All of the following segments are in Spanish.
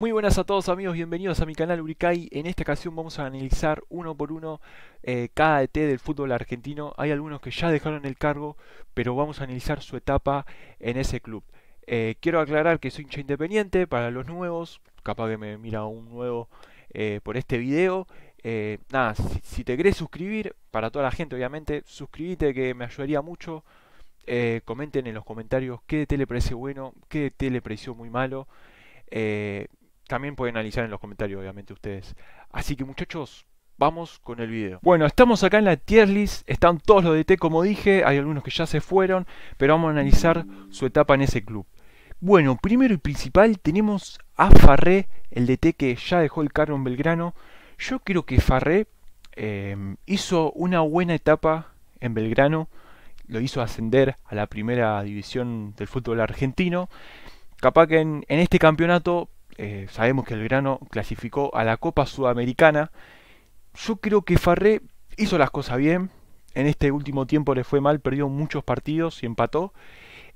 Muy buenas a todos amigos, bienvenidos a mi canal Urikai. En esta ocasión vamos a analizar uno por uno eh, cada ET del fútbol argentino. Hay algunos que ya dejaron el cargo, pero vamos a analizar su etapa en ese club. Eh, quiero aclarar que soy hincha independiente para los nuevos, capaz que me mira un nuevo eh, por este video. nada, si, te querés suscribir, para toda la gente obviamente, suscríbete que me ayudaría mucho. comenten en los comentarios qué ET le parece bueno, qué ET le pareció muy malo. Eh, también pueden analizar en los comentarios, obviamente, ustedes. Así que muchachos, vamos con el video. Bueno, estamos acá en la tier list, están todos los DT como dije, hay algunos que ya se fueron, pero vamos a analizar su etapa en ese club. Bueno, primero y principal tenemos a Farré, el DT que ya dejó el cargo en Belgrano. Yo creo que Farré em, hizo una buena etapa en Belgrano, lo hizo ascender a la primera división del fútbol argentino. Capaz que en este campeonato eh, sabemos que el verano clasificó a la Copa Sudamericana. Yo creo que Farré hizo las cosas bien. En este último tiempo le fue mal, perdió muchos partidos y empató.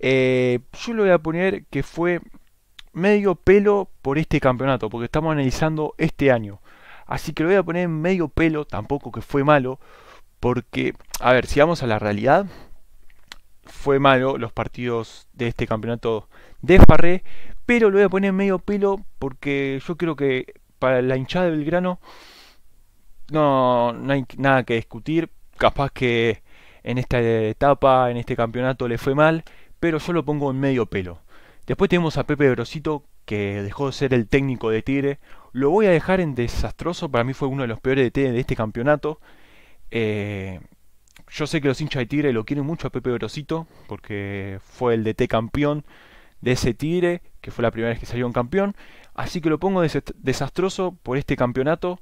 Eh, yo le voy a poner que fue medio pelo por este campeonato, porque estamos analizando este año. Así que lo voy a poner en medio pelo, tampoco que fue malo, porque, a ver, si vamos a la realidad, fue malo los partidos de este campeonato de Farré, pero lo voy a poner en medio pelo porque yo creo que para la hinchada de Belgrano no, no hay nada que discutir. Capaz que en esta etapa, en este campeonato le fue mal, pero yo lo pongo en medio pelo. Después tenemos a Pepe Grosito, que dejó de ser el técnico de Tigre. Lo voy a dejar en desastroso, para mí fue uno de los peores de, de este campeonato. Eh, yo sé que los hinchas de Tigre lo quieren mucho a Pepe Grosito, porque fue el DT campeón de ese Tigre, que fue la primera vez que salió un campeón. Así que lo pongo desastroso por este campeonato.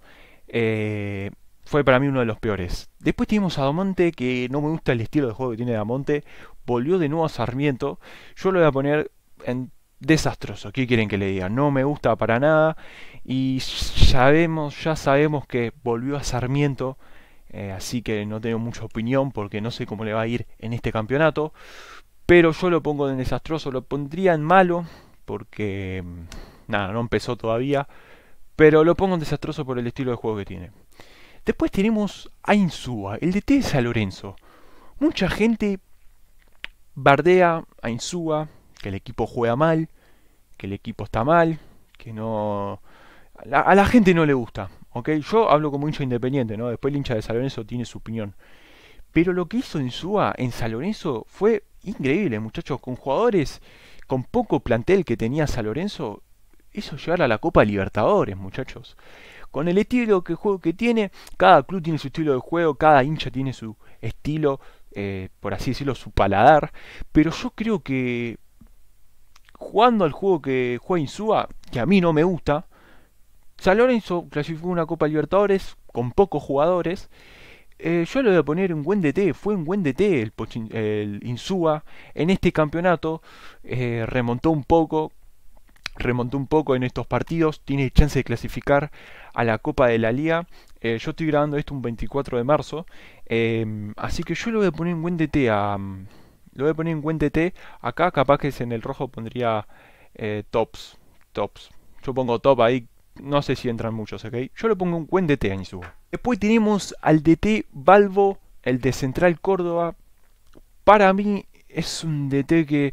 Eh, fue para mí uno de los peores. Después tenemos a Damonte, que no me gusta el estilo de juego que tiene Damonte. Volvió de nuevo a Sarmiento. Yo lo voy a poner en desastroso. ¿Qué quieren que le diga? No me gusta para nada. Y sabemos, ya sabemos que volvió a Sarmiento. Eh, así que no tengo mucha opinión porque no sé cómo le va a ir en este campeonato pero yo lo pongo en desastroso, lo pondría en malo, porque nada, no empezó todavía, pero lo pongo en desastroso por el estilo de juego que tiene. Después tenemos a Insúa, el DT de San Lorenzo. Mucha gente bardea a Insúa, que el equipo juega mal, que el equipo está mal, que no... A la, gente no le gusta, ¿ok? Yo hablo como hincha independiente, ¿no? Después el hincha de San Lorenzo tiene su opinión. Pero lo que hizo en en San Lorenzo, fue increíble, muchachos. Con jugadores con poco plantel que tenía San Lorenzo, eso llegar a la Copa Libertadores, muchachos. Con el estilo que juego que tiene, cada club tiene su estilo de juego, cada hincha tiene su estilo, eh, por así decirlo, su paladar. Pero yo creo que jugando al juego que juega Insúa, que a mí no me gusta, San Lorenzo clasificó una Copa Libertadores con pocos jugadores eh, yo le voy a poner un buen DT, fue un buen DT el, Pochin, en este campeonato, eh, remontó un poco, remontó un poco en estos partidos, tiene chance de clasificar a la Copa de la Liga. Eh, yo estoy grabando esto un 24 de marzo, em, así que yo lo voy a poner un buen DT a... Mm, lo voy a poner en buen acá capaz que en el rojo pondría tops, tops. Yo pongo top ahí, no sé si entran muchos, Yo le pongo un buen DT a Insúa. Después tenemos al DT Balbo, el de Central Córdoba. Para mí es un DT que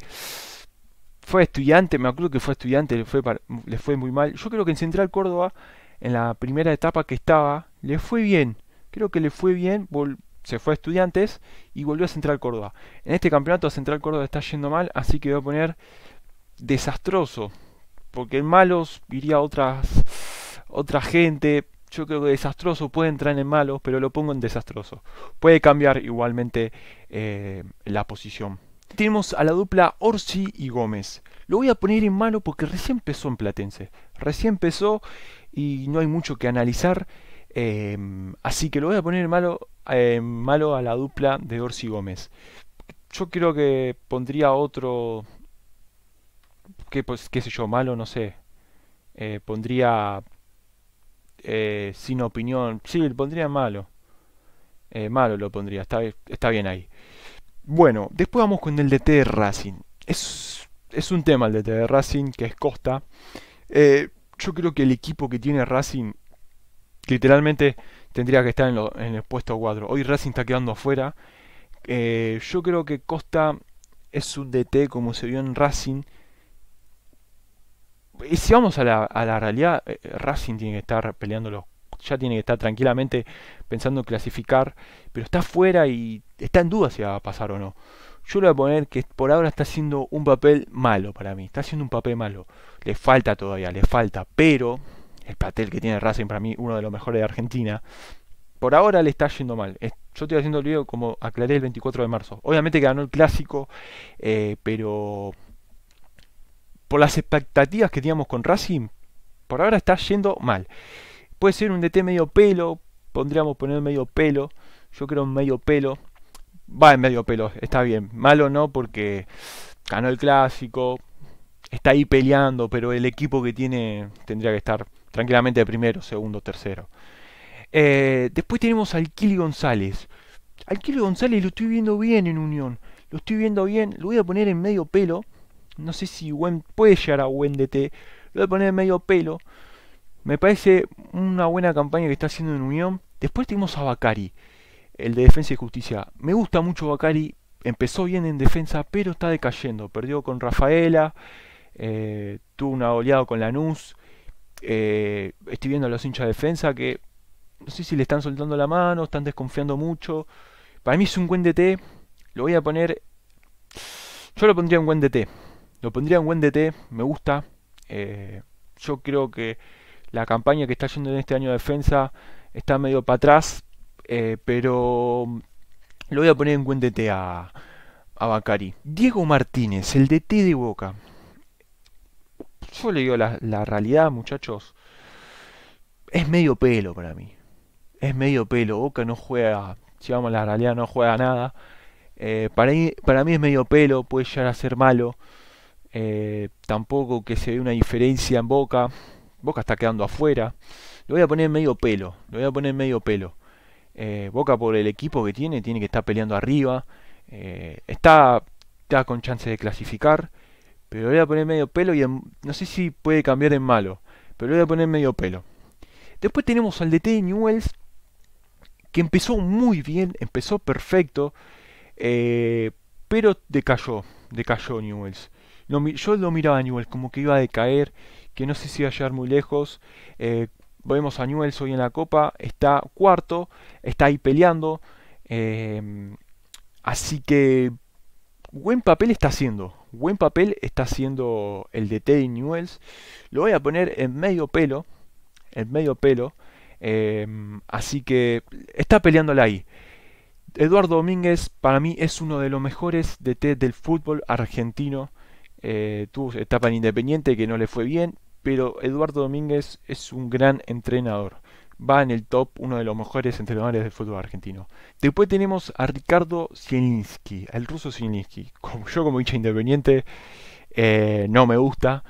fue estudiante, me acuerdo que fue estudiante, le fue, muy mal. Yo creo que en Central Córdoba, en la primera etapa que estaba, le fue bien. Creo que le fue bien, se fue a estudiantes y volvió a Central Córdoba. En este campeonato Central Córdoba está yendo mal, así que voy a poner desastroso. Porque en malos iría otras, otra gente, yo creo que desastroso puede entrar en malo, pero lo pongo en desastroso. Puede cambiar igualmente eh, la posición. Tenemos a la dupla Orsi y Gómez. Lo voy a poner en malo porque recién empezó en Platense. Recién empezó y no hay mucho que analizar. Eh, así que lo voy a poner en malo, eh, malo a la dupla de Orsi y Gómez. Yo creo que pondría otro. Que, pues, qué sé yo, malo, no sé. pondría eh, sin opinión. Sí, le pondría malo. Eh, malo lo pondría, está, está, bien ahí. Bueno, después vamos con el DT de Racing. Es, es un tema el DT de Racing, que es Costa. Eh, yo creo que el equipo que tiene Racing literalmente tendría que estar en, en el puesto 4. Hoy Racing está quedando afuera. yo creo que Costa es un DT como se vio en Racing si vamos a la, realidad, eh, Racing tiene que estar peleando ya tiene que estar tranquilamente pensando en clasificar, pero está fuera y está en duda si va a pasar o no. Yo le voy a poner que por ahora está haciendo un papel malo para mí, está haciendo un papel malo. Le falta todavía, le falta, pero el papel que tiene Racing para mí, uno de los mejores de Argentina, por ahora le está yendo mal. Yo estoy haciendo el video como aclaré el 24 de marzo. Obviamente que ganó el clásico, eh, pero por las expectativas que teníamos con Racing, por ahora está yendo mal. Puede ser un DT medio pelo, pondríamos poner medio pelo, yo creo medio pelo. Va en medio pelo, está bien. Malo no porque ganó el clásico, está ahí peleando, pero el equipo que tiene tendría que estar tranquilamente de primero, segundo, tercero. Eh, después tenemos al Kili González. Al Kili González lo estoy viendo bien en Unión. Lo estoy viendo bien, lo voy a poner en medio pelo no sé si puede llegar a Wendete, Lo voy a poner medio pelo. Me parece una buena campaña que está haciendo en Unión. Después tenemos a Bakari, el de Defensa y Justicia. Me gusta mucho Bakari. Empezó bien en defensa, pero está decayendo. Perdió con Rafaela. Eh, tuvo una oleada con Lanús. Eh, estoy viendo a los hinchas de defensa que no sé si le están soltando la mano, están desconfiando mucho. Para mí es un buen DT. Lo voy a poner. Yo lo pondría en buen DT. Lo pondría en buen me gusta. Eh, yo creo que la campaña que está yendo en este año de defensa está medio para atrás, eh, pero lo voy a poner en buen a, a Bacari. Diego Martínez, el DT de Boca. Yo le digo la, realidad, muchachos. Es medio pelo para mí. Es medio pelo. Boca no juega, si vamos a la realidad, no juega nada. Eh, para, para mí es medio pelo, puede llegar a ser malo. Eh, tampoco que se ve una diferencia en Boca. Boca está quedando afuera. Lo voy a poner medio pelo. Lo voy a poner medio pelo. Eh, Boca por el equipo que tiene, tiene que estar peleando arriba. Eh, está, está con chance de clasificar. Pero lo voy a poner medio pelo y no sé si puede cambiar en malo. Pero lo voy a poner medio pelo. Después tenemos al DT de Newells. Que empezó muy bien. Empezó perfecto. pero decayó. Decayó Newells yo lo miraba a Newell como que iba a decaer, que no sé si iba a llegar muy lejos. Eh, vemos a Newell hoy en la Copa, está cuarto, está ahí peleando. Eh, así que buen papel está haciendo. Buen papel está haciendo el DT de Newells. Lo voy a poner en medio pelo. En medio pelo. Eh, así que está peleándola ahí. Eduardo Domínguez para mí es uno de los mejores DT del fútbol argentino. Eh, tuvo etapa en Independiente que no le fue bien, pero Eduardo Domínguez es un gran entrenador. Va en el top, uno de los mejores entrenadores del fútbol argentino. Después tenemos a Ricardo Zielinski, al ruso Zielinski. Como yo como hincha independiente, eh, no me gusta.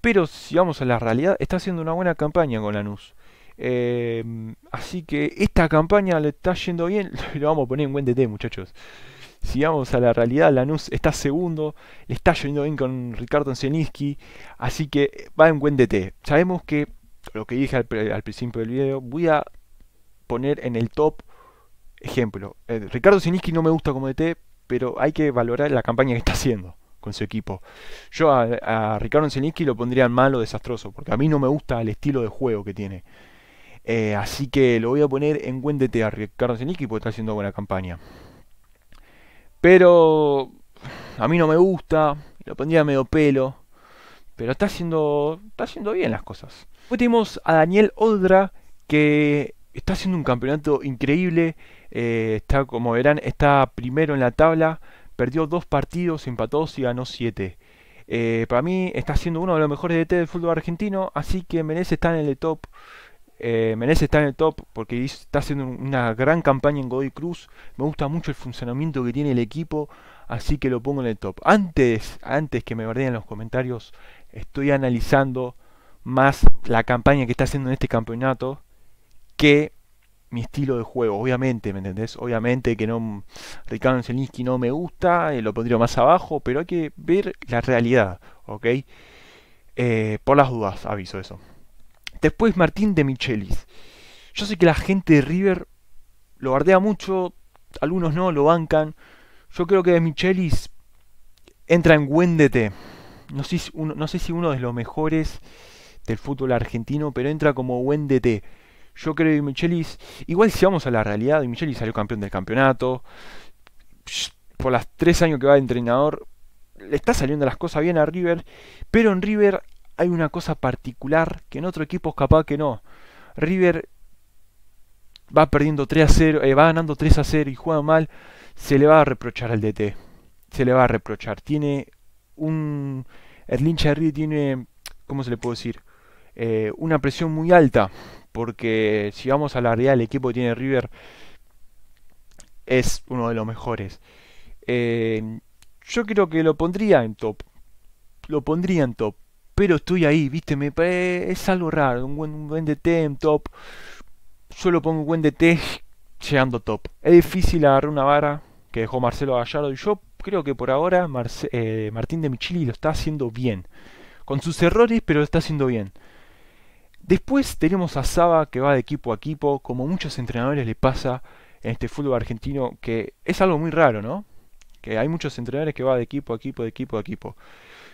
Pero si vamos a la realidad, está haciendo una buena campaña con Lanús. Eh, así que esta campaña le está yendo bien. Lo vamos a poner en buen DT, muchachos. Si vamos a la realidad, Lanús está segundo, le está yendo bien con Ricardo Zeniski, así que va en buen DT. Sabemos que, lo que dije al, principio del video, voy a poner en el top ejemplo. Eh, Ricardo Zeniski no me gusta como DT, pero hay que valorar la campaña que está haciendo con su equipo. Yo a, Ricardo Zeniski lo pondría en malo desastroso, porque a mí no me gusta el estilo de juego que tiene. Eh, así que lo voy a poner en buen DT a Ricardo Zeniski porque está haciendo buena campaña. Pero a mí no me gusta, lo pondría medio pelo. Pero está haciendo, está haciendo bien las cosas. Después a Daniel Odra, que está haciendo un campeonato increíble. Eh, está, como verán, está primero en la tabla. Perdió dos partidos, empató dos y ganó siete. Eh, para mí está siendo uno de los mejores DT e del fútbol argentino, así que merece estar en el top eh, merece estar en el top porque está haciendo una gran campaña en Godoy Cruz. Me gusta mucho el funcionamiento que tiene el equipo, así que lo pongo en el top. Antes, antes que me en los comentarios, estoy analizando más la campaña que está haciendo en este campeonato que mi estilo de juego, obviamente, ¿me entendés? Obviamente que no Ricardo Zelinski no me gusta, eh, lo pondría más abajo, pero hay que ver la realidad, ¿ok? Eh, por las dudas, aviso eso. Después Martín de Michelis. Yo sé que la gente de River lo bardea mucho, algunos no, lo bancan. Yo creo que de Michelis entra en Wendete. No sé, no sé si uno de los mejores del fútbol argentino, pero entra como Wendete. Yo creo que Michelis, igual si vamos a la realidad, De Michelis salió campeón del campeonato. Por los tres años que va de entrenador, le está saliendo las cosas bien a River, pero en River hay una cosa particular que en otro equipo es capaz que no. River va perdiendo 3 a 0, eh, va ganando 3 a 0 y juega mal, se le va a reprochar al DT. Se le va a reprochar. Tiene un. El hincha de River tiene. ¿Cómo se le puede decir? Eh, una presión muy alta. Porque si vamos a la realidad, el equipo que tiene River es uno de los mejores. Eh, yo creo que lo pondría en top. Lo pondría en top pero estoy ahí, viste, me es algo raro, un buen, un buen DT en top, Solo pongo un buen DT llegando top. Es difícil agarrar una vara que dejó Marcelo Gallardo y yo creo que por ahora eh, Martín de Michili lo está haciendo bien, con sus errores, pero lo está haciendo bien. Después tenemos a Saba que va de equipo a equipo, como muchos entrenadores le pasa en este fútbol argentino, que es algo muy raro, ¿no? Que hay muchos entrenadores que va de equipo a equipo, de equipo a equipo.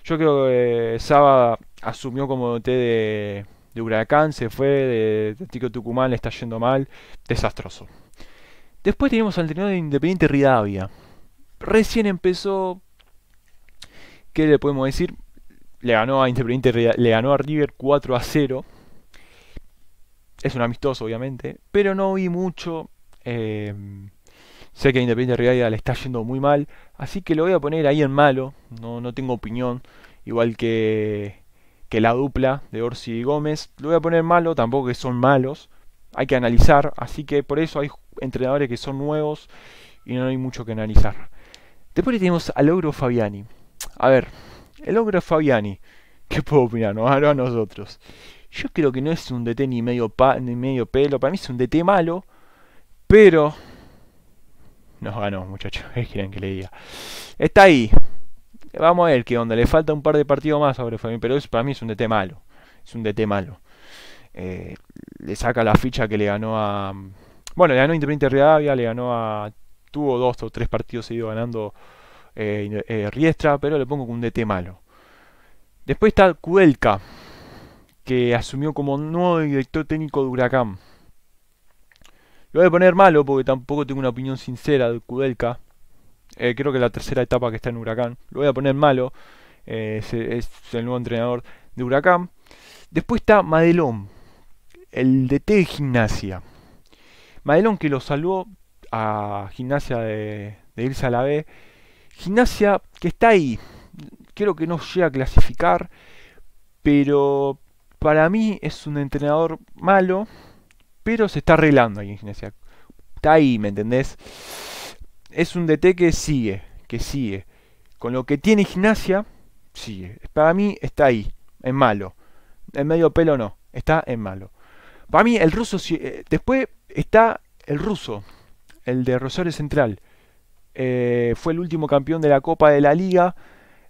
Yo creo que eh, Saba asumió como T de, Huracán, se fue, de Tico Tucumán le está yendo mal, desastroso. Después tenemos al entrenador de Independiente Ridavia. Recién empezó, ¿qué le podemos decir? Le ganó a Independiente, le ganó a River 4 a 0. Es un amistoso, obviamente, pero no vi mucho. Eh, Sé que Independiente Realidad le está yendo muy mal, así que lo voy a poner ahí en malo, no, no tengo opinión, igual que, la dupla de Orsi y Gómez. Lo voy a poner malo, tampoco que son malos, hay que analizar, así que por eso hay entrenadores que son nuevos y no hay mucho que analizar. Después tenemos al Ogro Fabiani. A ver, el Ogro Fabiani, ¿qué puedo opinar? No, a nosotros. Yo creo que no es un DT ni medio, ni medio pelo, para mí es un DT malo, pero nos ganó, muchachos. ¿Qué quieren que le diga? Está ahí. Vamos a ver Que donde Le falta un par de partidos más sobre mí pero es, para mí es un DT malo. Es un DT malo. Eh, le saca la ficha que le ganó a. Bueno, le ganó a Independiente Rivadavia, le ganó a. Tuvo dos o tres partidos seguidos ganando eh, eh, Riestra, pero le pongo con un DT malo. Después está Cuelca, que asumió como nuevo director técnico de Huracán. Lo voy a poner malo porque tampoco tengo una opinión sincera de Kudelka. Eh, creo que la tercera etapa que está en Huracán. Lo voy a poner malo. Eh, es, el nuevo entrenador de Huracán. Después está Madelón, el DT de Gimnasia. Madelón que lo salvó a Gimnasia de, de irse la B. Gimnasia que está ahí. Creo que no llega a clasificar. Pero para mí es un entrenador malo pero se está arreglando ahí en gimnasia, Está ahí, ¿me entendés? Es un DT que sigue, que sigue. Con lo que tiene Gimnasia, sigue. Para mí está ahí, en malo. En medio pelo no, está en malo. Para mí el ruso, eh, después está el ruso, el de Rosario Central. Eh, fue el último campeón de la Copa de la Liga.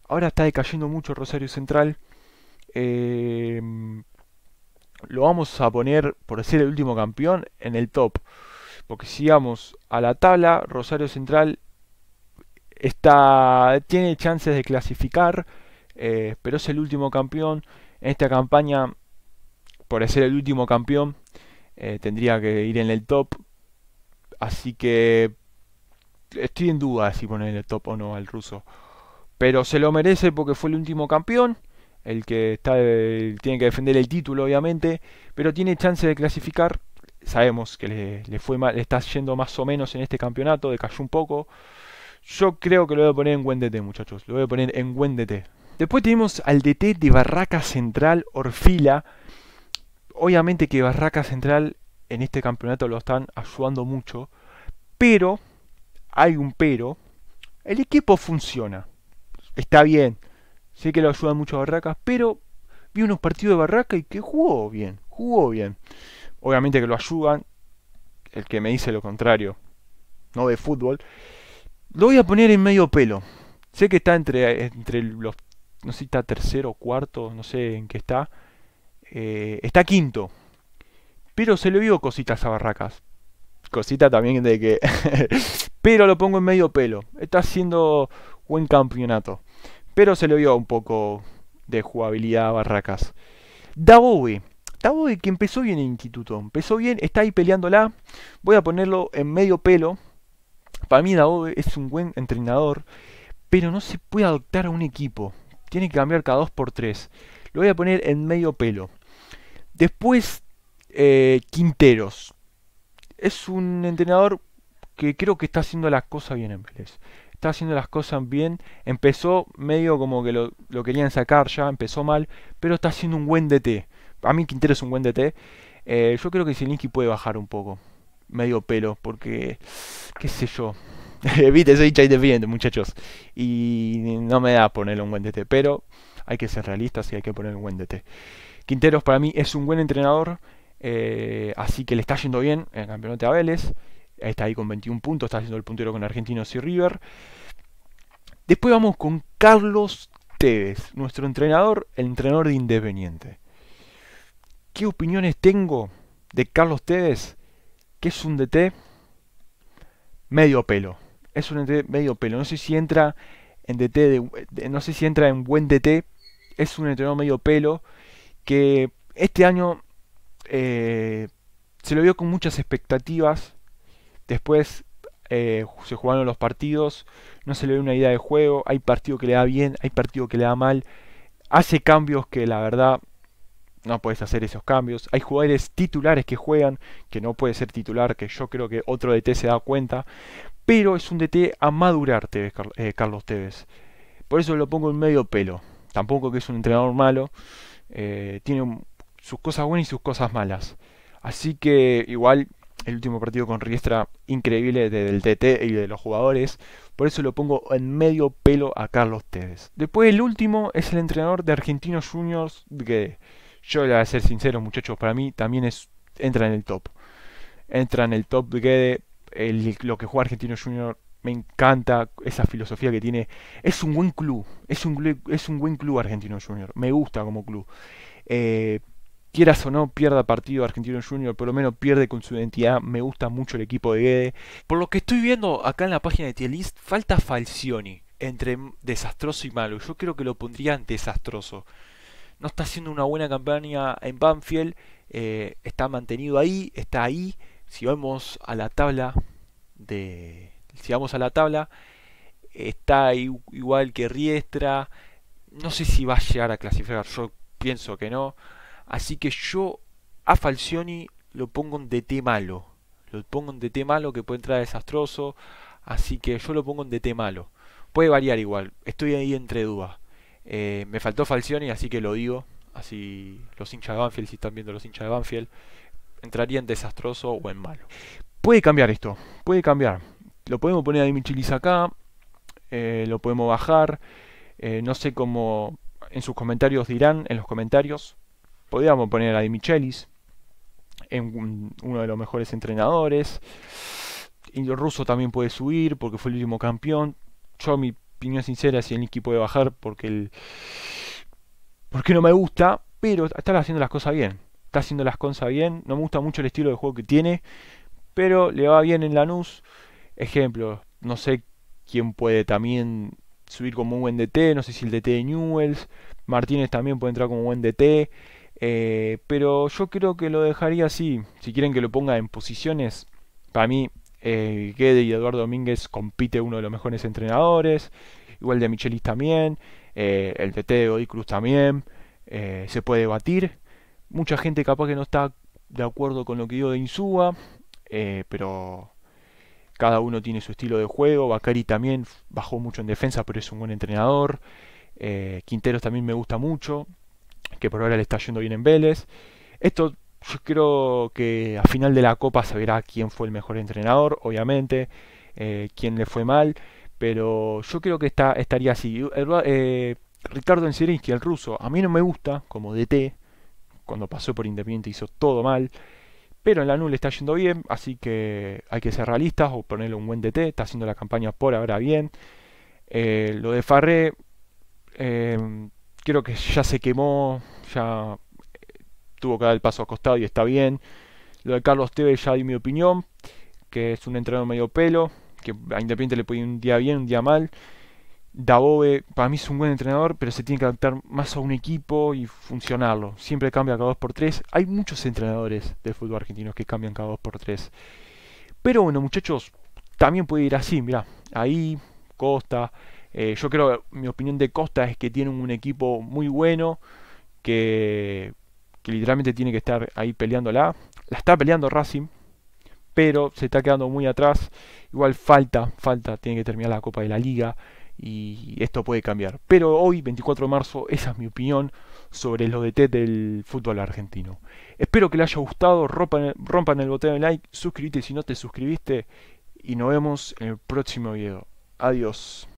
Ahora está decayendo mucho Rosario Central. Eh, lo vamos a poner, por ser el último campeón, en el top. Porque si vamos a la tabla, Rosario Central está, tiene chances de clasificar, eh, pero es el último campeón. En esta campaña, por ser el último campeón, eh, tendría que ir en el top. Así que estoy en duda si poner en el top o no al ruso. Pero se lo merece porque fue el último campeón el que eh, tiene que defender el título, obviamente, pero tiene chance de clasificar. Sabemos que le, le está yendo más o menos en este campeonato, decayó un poco. Yo creo que lo voy a poner en buen muchachos. Lo voy a poner en buen Después tenemos al DT de Barraca Central, Orfila. Obviamente que Barraca Central en este campeonato lo están ayudando mucho. Pero, hay un pero, el equipo funciona. Está bien, Sé que lo ayudan mucho a Barracas, pero vi unos partidos de Barracas y que jugó bien, jugó bien. Obviamente que lo ayudan, el que me dice lo contrario, no de fútbol. Lo voy a poner en medio pelo. Sé que está entre, entre los. No sé si está tercero o cuarto, no sé en qué está. Eh, está quinto. Pero se le vio cositas a Barracas. Cosita también de que. pero lo pongo en medio pelo. Está haciendo buen campeonato. Pero se le vio un poco de jugabilidad a Barracas. Daboe. Daboe que empezó bien en el instituto. Empezó bien, está ahí peleándola. Voy a ponerlo en medio pelo. Para mí Daboe es un buen entrenador. Pero no se puede adoptar a un equipo. Tiene que cambiar cada 2 por 3 Lo voy a poner en medio pelo. Después, eh, Quinteros. Es un entrenador que creo que está haciendo las cosas bien en Vélez está haciendo las cosas bien. Empezó medio como que lo, querían sacar ya, empezó mal, pero está haciendo un buen DT. A mí Quintero es un buen DT. Eh, yo creo que niki puede bajar un poco, medio pelo, porque, qué sé yo. Viste, soy hincha independiente, muchachos. Y no me da ponerle un buen DT, pero hay que ser realistas y hay que poner un buen DT. Quinteros para mí es un buen entrenador, eh, así que le está yendo bien el campeonato de Vélez está ahí con 21 puntos, está haciendo el puntero con Argentinos y River. Después vamos con Carlos Tevez, nuestro entrenador, el entrenador de Independiente. ¿Qué opiniones tengo de Carlos Tevez? Que es un DT medio pelo. Es un DT medio pelo. No sé si entra en DT no sé si entra en buen DT. Es un entrenador medio pelo que este año eh, se lo vio con muchas expectativas Después eh, se jugaron los partidos, no se le ve una idea de juego, hay partido que le da bien, hay partido que le da mal, hace cambios que la verdad no puedes hacer esos cambios, hay jugadores titulares que juegan, que no puede ser titular, que yo creo que otro DT se da cuenta, pero es un DT a madurar eh, Carlos Tevez, por eso lo pongo en medio pelo, tampoco que es un entrenador malo, eh, tiene sus cosas buenas y sus cosas malas, así que igual el último partido con Riestra increíble del TT y de los jugadores. Por eso lo pongo en medio pelo a Carlos Tevez. Después el último es el entrenador de Argentinos Juniors, que yo le voy a ser sincero muchachos, para mí también es, entra en el top. Entra en el top de Guede, lo que juega Argentinos Juniors me encanta esa filosofía que tiene. Es un buen club, es un, es un buen club Argentino Junior, me gusta como club. Eh, quieras o no, pierda partido Argentino Junior, por lo menos pierde con su identidad. Me gusta mucho el equipo de Guede. Por lo que estoy viendo acá en la página de Tielist, falta Falcioni entre desastroso y malo. Yo creo que lo pondría desastroso. No está haciendo una buena campaña en Banfield. Eh, está mantenido ahí, está ahí. Si vamos a la tabla de. Si vamos a la tabla, está igual que Riestra. No sé si va a llegar a clasificar. Yo pienso que no. Así que yo a Falcioni lo pongo en DT malo. Lo pongo en DT malo que puede entrar desastroso. Así que yo lo pongo en DT malo. Puede variar igual. Estoy ahí entre dudas. Eh, me faltó Falcioni, así que lo digo. Así los hinchas de Banfield, si están viendo los hinchas de Banfield, entraría en desastroso o en malo. Puede cambiar esto. Puede cambiar. Lo podemos poner a Dimichilis acá. Eh, lo podemos bajar. Eh, no sé cómo en sus comentarios dirán, en los comentarios, Podríamos poner a Dimichelis en uno de los mejores entrenadores. Y el ruso también puede subir porque fue el último campeón. Yo, mi opinión sincera, si el equipo puede bajar porque el, porque no me gusta, pero está haciendo las cosas bien. Está haciendo las cosas bien. No me gusta mucho el estilo de juego que tiene, pero le va bien en Lanús. Ejemplo, no sé quién puede también subir como un buen DT. No sé si el DT de Newells. Martínez también puede entrar como un buen DT. Eh, pero yo creo que lo dejaría así. Si quieren que lo ponga en posiciones, para mí eh, Guede y Eduardo Domínguez compite uno de los mejores entrenadores. Igual de Michelis también. Eh, el TT de Godicruz Cruz también. se puede batir Mucha gente capaz que no está de acuerdo con lo que dio de Insúa. pero cada uno tiene su estilo de juego. Bacari también bajó mucho en defensa, pero es un buen entrenador. Quinteros también me gusta mucho que por ahora le está yendo bien en Vélez. Esto yo creo que a final de la Copa se quién fue el mejor entrenador, obviamente, eh, quién le fue mal, pero yo creo que está, estaría así. Eh, Ricardo Enzirinsky, el ruso, a mí no me gusta como DT, cuando pasó por Independiente hizo todo mal, pero en la NUL le está yendo bien, así que hay que ser realistas o ponerle un buen DT, está haciendo la campaña por ahora bien. Eh, lo de Farré creo que ya se quemó, ya eh, tuvo que dar el paso acostado y está bien. Lo de Carlos Tevez ya di mi opinión, que es un entrenador medio pelo, que a Independiente le puede ir un día bien, un día mal. Dabobe, para mí es un buen entrenador, pero se tiene que adaptar más a un equipo y funcionarlo. Siempre cambia cada 2 por 3 Hay muchos entrenadores del fútbol argentino que cambian cada 2 por 3 Pero bueno, muchachos, también puede ir así, Mira, Ahí, Costa, eh, yo creo, mi opinión de Costa es que tiene un equipo muy bueno, que, literalmente tiene que estar ahí peleándola. La está peleando Racing, pero se está quedando muy atrás. Igual falta, falta, tiene que terminar la Copa de la Liga y esto puede cambiar. Pero hoy, 24 de marzo, esa es mi opinión sobre los DT del fútbol argentino. Espero que les haya gustado, rompan, rompan el botón de like, suscríbete si no te suscribiste y nos vemos en el próximo video. Adiós.